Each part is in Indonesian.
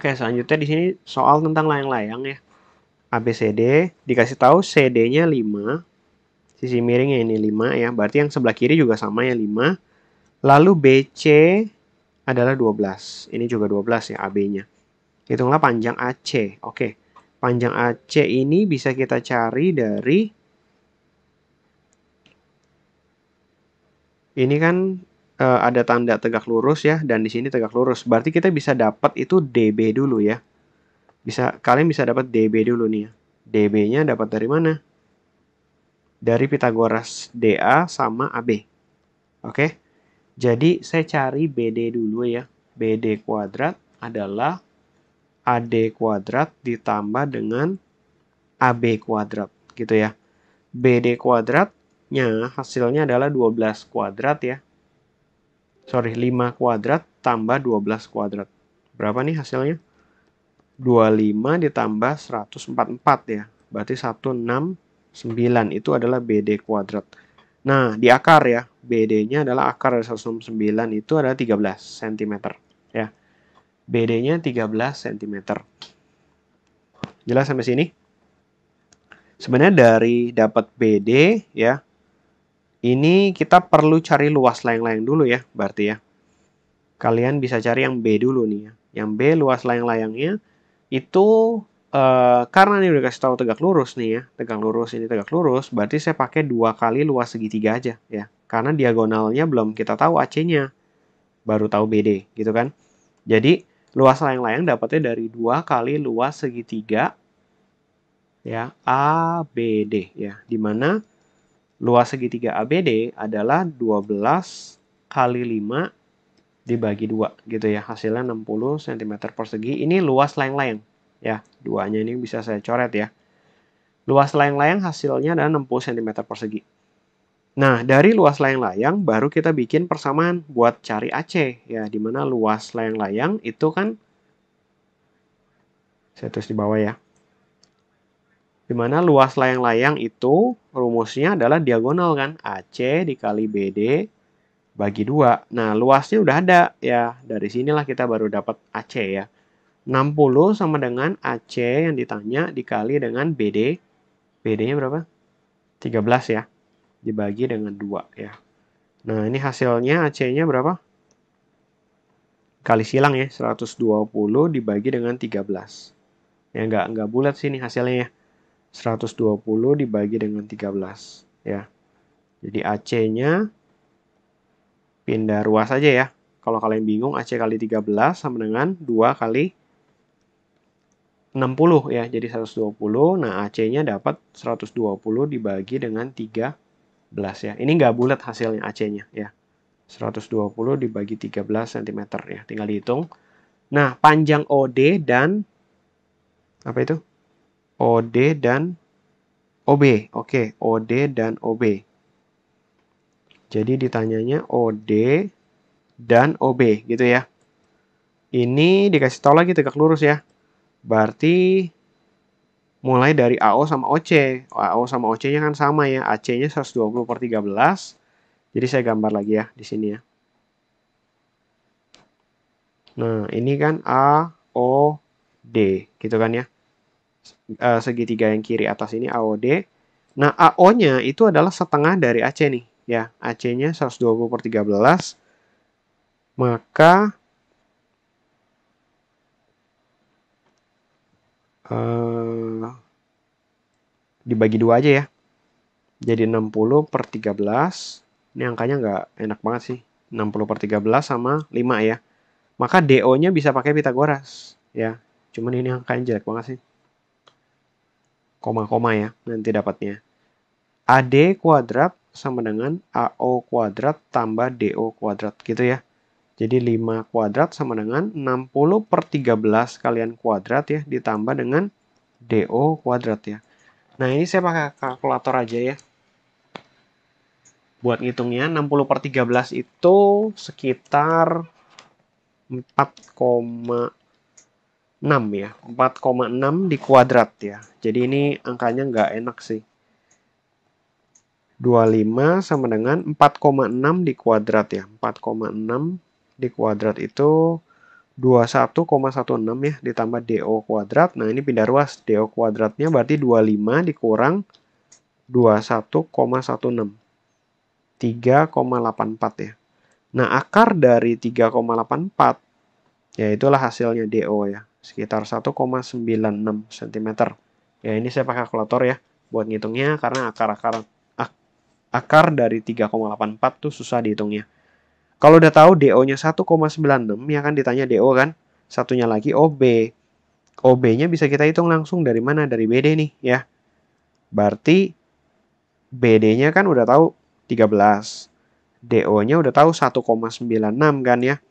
Oke, selanjutnya di sini soal tentang layang-layang ya. ABCD dikasih tahu CD-nya 5. Sisi miringnya ini 5 ya. Berarti yang sebelah kiri juga sama ya 5. Lalu BC adalah 12. Ini juga 12 ya AB-nya. Hitunglah panjang AC. Oke. Panjang AC ini bisa kita cari dari ini kan uh, ada tanda tegak lurus ya dan di sini tegak lurus. Berarti kita bisa dapat itu DB dulu ya. Bisa kalian bisa dapat DB dulu nih. Ya. DB-nya dapat dari mana? Dari Pitagoras DA sama AB. Oke. Okay? Jadi saya cari BD dulu ya. BD kuadrat adalah AD kuadrat ditambah dengan AB kuadrat gitu ya. BD kuadratnya hasilnya adalah 12 kuadrat ya sorry 5 kuadrat tambah 12 kuadrat. Berapa nih hasilnya? 25 ditambah 144 ya. Berarti 169 itu adalah BD kuadrat. Nah, di akar ya, BD-nya adalah akar dari 169 itu adalah 13 cm ya. BD-nya 13 cm. Jelas sampai sini? Sebenarnya dari dapat BD ya, ini kita perlu cari luas layang-layang dulu ya, berarti ya. Kalian bisa cari yang B dulu nih ya. Yang B luas layang-layangnya itu Uh, karena ini udah kasih tahu tegak lurus nih ya, tegak lurus ini tegak lurus, berarti saya pakai dua kali luas segitiga aja ya, karena diagonalnya belum kita tahu AC-nya, baru tahu BD gitu kan. Jadi luas layang-layang dapatnya dari dua kali luas segitiga ya ABD ya, dimana Luas segitiga ABD adalah 12 kali 5 dibagi 2 gitu ya. Hasilnya 60 cm persegi. Ini luas layang-layang ya. Duanya ini bisa saya coret ya. Luas layang-layang hasilnya adalah 60 cm persegi. Nah, dari luas layang-layang baru kita bikin persamaan buat cari AC ya, Dimana luas layang-layang itu kan saya tulis di bawah ya. Dimana luas layang-layang itu rumusnya adalah diagonal kan. AC dikali BD bagi dua. Nah, luasnya udah ada ya. Dari sinilah kita baru dapat AC ya. 60 sama dengan AC yang ditanya dikali dengan BD. BD-nya berapa? 13 ya. Dibagi dengan 2 ya. Nah, ini hasilnya AC-nya berapa? Kali silang ya, 120 dibagi dengan 13. Ya, nggak, nggak bulat sih ini hasilnya ya. 120 dibagi dengan 13 ya. Jadi AC-nya pindah ruas aja ya. Kalau kalian bingung AC kali 13 sama dengan 2 kali 60 ya. Jadi 120. Nah, AC-nya dapat 120 dibagi dengan 13 ya. Ini nggak bulat hasilnya AC-nya ya. 120 dibagi 13 cm ya. Tinggal dihitung. Nah, panjang OD dan apa itu? OD dan OB. Oke, okay, OD dan OB. Jadi ditanyanya OD dan OB gitu ya. Ini dikasih tahu lagi tegak lurus ya. Berarti mulai dari AO sama OC. AO sama OC-nya kan sama ya. AC-nya 120 per 13. Jadi saya gambar lagi ya di sini ya. Nah, ini kan A, O, D gitu kan ya uh, segitiga yang kiri atas ini AOD. Nah, AO-nya itu adalah setengah dari AC nih. Ya, AC-nya 120 per 13. Maka uh, dibagi dua aja ya. Jadi 60 per 13. Ini angkanya nggak enak banget sih. 60 per 13 sama 5 ya. Maka DO-nya bisa pakai Pitagoras. Ya, cuman ini angkanya jelek banget sih koma-koma ya nanti dapatnya. AD kuadrat sama dengan AO kuadrat tambah DO kuadrat gitu ya. Jadi 5 kuadrat sama dengan 60 per 13 kalian kuadrat ya, ditambah dengan DO kuadrat ya. Nah ini saya pakai kalkulator aja ya. Buat ngitungnya 60 per 13 itu sekitar 4,6 6 ya, 4,6 di kuadrat ya. Jadi ini angkanya nggak enak sih. 25 sama dengan 4,6 di kuadrat ya. 4,6 di kuadrat itu 21,16 ya ditambah DO kuadrat. Nah ini pindah ruas, DO kuadratnya berarti 25 dikurang 21,16. 3,84 ya. Nah akar dari 3,84 ya itulah hasilnya DO ya sekitar 1,96 cm. Ya ini saya pakai kalkulator ya buat ngitungnya karena akar-akar akar dari 3,84 tuh susah dihitungnya. Kalau udah tahu DO-nya 1,96 ya kan ditanya DO kan, satunya lagi OB. OB-nya bisa kita hitung langsung dari mana? Dari BD nih ya. Berarti BD-nya kan udah tahu 13. DO-nya udah tahu 1,96 kan ya.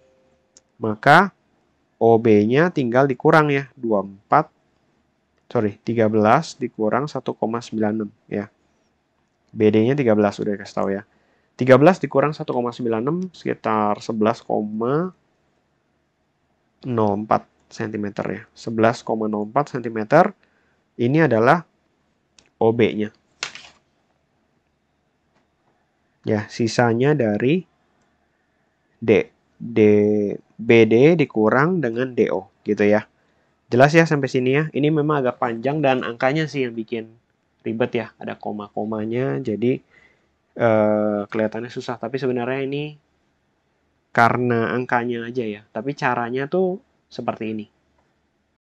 Maka OB-nya tinggal dikurang ya 24 sorry 13 dikurang 1,96 ya. BD-nya 13 udah kasih tahu ya. 13 dikurang 1,96 sekitar 11,04 cm ya. 11,04 cm ini adalah OB-nya. Ya, sisanya dari D. DBD dikurang dengan DO gitu ya. Jelas ya sampai sini ya. Ini memang agak panjang dan angkanya sih yang bikin ribet ya. Ada koma-komanya jadi eh, kelihatannya susah. Tapi sebenarnya ini karena angkanya aja ya. Tapi caranya tuh seperti ini.